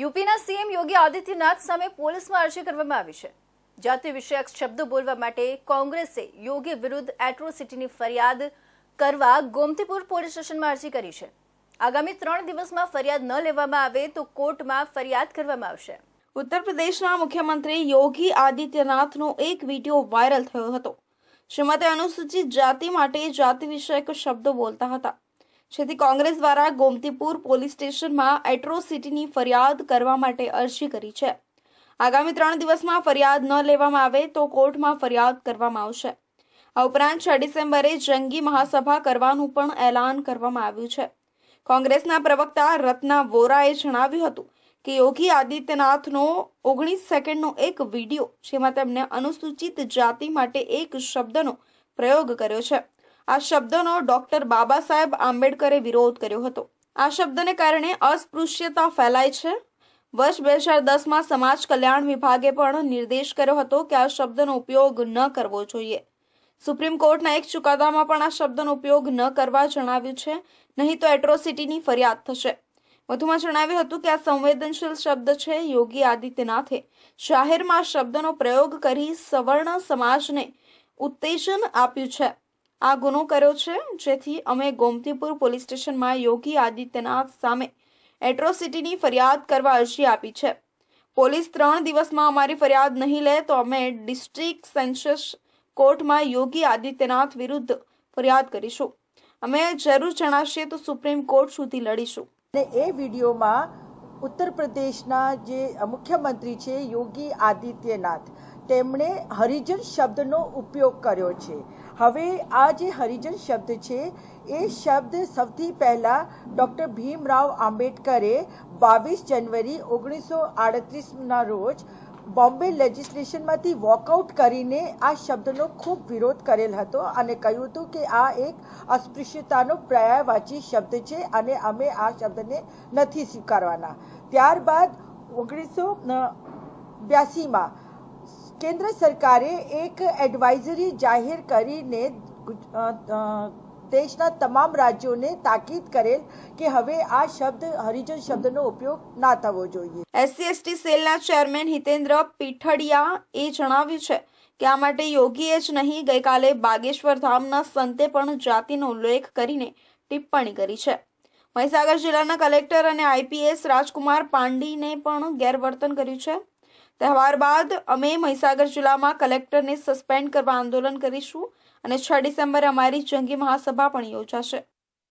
યુપીના CM યોગી આદિત્યનાથ સામે પોલીસમાં અરજી કરવામાં આવી છે જાતિ વિષયક શબ્દો બોલવા માટે કોંગ્રેસે યોગી વિરુદ્ધ એટ્રોસિટીની ફરિયાદ કરવા ગોમતીપુર પોલીસ સ્ટેશનમાં અરજી કરી છે આગામી ત્રણ દિવસમાં ફરિયાદ ન લેવામાં આવે તો કોર્ટમાં ફરિયાદ કરવામાં આવશે ઉત્તર પ્રદેશના મુખ્યમંત્રી યોગી આદિત્યનાથનો એક વિડીયો વાયરલ થયો હતો શ્રીમતી અનુસૂચિત જાતિ માટે જાતિ વિષયક શબ્દો બોલતા હતા જેથી કોંગ્રેસ દ્વારા ગોમતીપુર પોલીસ સ્ટેશનમાં એટ્રોસિટીની ફરિયાદ કરવા માટે અરજી કરી છે આગામી ત્રણ દિવસમાં ફરિયાદ ન લેવામાં આવે તો કોર્ટમાં ફરિયાદ કરવામાં આવશે આ ઉપરાંત છ ડિસેમ્બરે જંગી મહાસભા કરવાનું પણ એલાન કરવામાં આવ્યું છે કોંગ્રેસના પ્રવક્તા રત્ના વોરાએ જણાવ્યું હતું કે યોગી આદિત્યનાથનો ઓગણીસ સેકન્ડનો એક વિડીયો જેમાં તેમણે અનુસૂચિત જાતિ માટે એક શબ્દનો પ્રયોગ કર્યો છે આ શબ્દનો ડોક્ટર બાબા સાહેબ આંબેડકરે વિરોધ કર્યો હતો આ શબ્દને કારણે અસ્પૃશ્યતા ફેલાય છે વર્ષ બે હજાર દસમાં સમાજ કલ્યાણ વિભાગે પણ નિર્દેશ કર્યો હતો કે આ શબ્દનો ઉપયોગ ન કરવો જોઈએ સુપ્રીમ કોર્ટના એક ચુકાદામાં પણ આ શબ્દનો ઉપયોગ ન કરવા જણાવ્યું છે નહીં તો એટ્રોસિટીની ફરિયાદ થશે વધુમાં જણાવ્યું હતું કે આ સંવેદનશીલ શબ્દ છે યોગી આદિત્યનાથે જાહેરમાં શબ્દનો પ્રયોગ કરી સવર્ણ સમાજને ઉત્તેજન આપ્યું છે આ ગુનો કર્યો છે જેથી અમે ગોમતીપુર પોલીસ સ્ટેશનમાં યોગી આદિત્યનાથ સામે એટ્રોસિટીની ફરિયાદ કરવા અરજી આપી છે પોલીસ ત્રણ દિવસમાં અમારી ફરિયાદ નહીં લે તો અમે ડિસ્ટ્રિક્ટ સેન્સસ કોર્ટમાં યોગી આદિત્યનાથ વિરુદ્ધ ફરિયાદ કરીશું અમે જરૂર જણાશે તો સુપ્રીમ કોર્ટ સુધી લડીશું અને એ વિડીયોમાં ઉત્તર પ્રદેશના જે મુખ્યમંત્રી છે યોગી આદિત્યનાથ તેમણે હરિજન શબ્દનો ઉપયોગ કર્યો છે હવે આ જે હરિજન શબ્દ છે એ શબ્દ સૌથી પહેલાં ડૉક્ટર ભીમરાવ આંબેડકરે બાવીસ જાન્યુઆરી ઓગણીસો આડત્રીસના રોજ બોમ્બે લેજિસ્લેશનમાંથી વોકઆઉટ કરીને આ શબ્દનો ખૂબ વિરોધ કરેલ હતો અને કહ્યું હતું કે આ એક અસ્પૃશ્યતાનો પર્યાયવાચી શબ્દ છે અને અમે આ શબ્દને નથી સ્વીકારવાના ત્યારબાદ ઓગણીસો બ્યાસીમાં કેન્દ્ર સરકારે એક એડવાઇઝરી જાહેર કરીને દેશના તમામ રાજ્યોને તાકીદ કરેલ કે હવે આ શબ્દ હરિજન શબ્દનો ઉપયોગ ના થવો જોઈએ એસસી એસટી સેલના ચેરમેન હિતેન્દ્ર પીઠડિયા એ જણાવ્યું છે કે આ માટે યોગીએ જ નહીં ગઈકાલે બાગેશ્વર ધામના સંતે પણ જાતિનો ઉલ્લેખ કરીને ટિપ્પણી કરી છે મહીસાગર જિલ્લાના કલેક્ટર અને આઈપીએસ રાજકુમાર પાંડીને પણ ગેરવર્તન કર્યું છે તહેવાર બાદ અમે મહીસાગર જિલ્લામાં કલેક્ટરને સસ્પેન્ડ કરવા આંદોલન કરીશું અને છ ડિસેમ્બરે અમારી જંગી મહાસભા પણ યોજાશે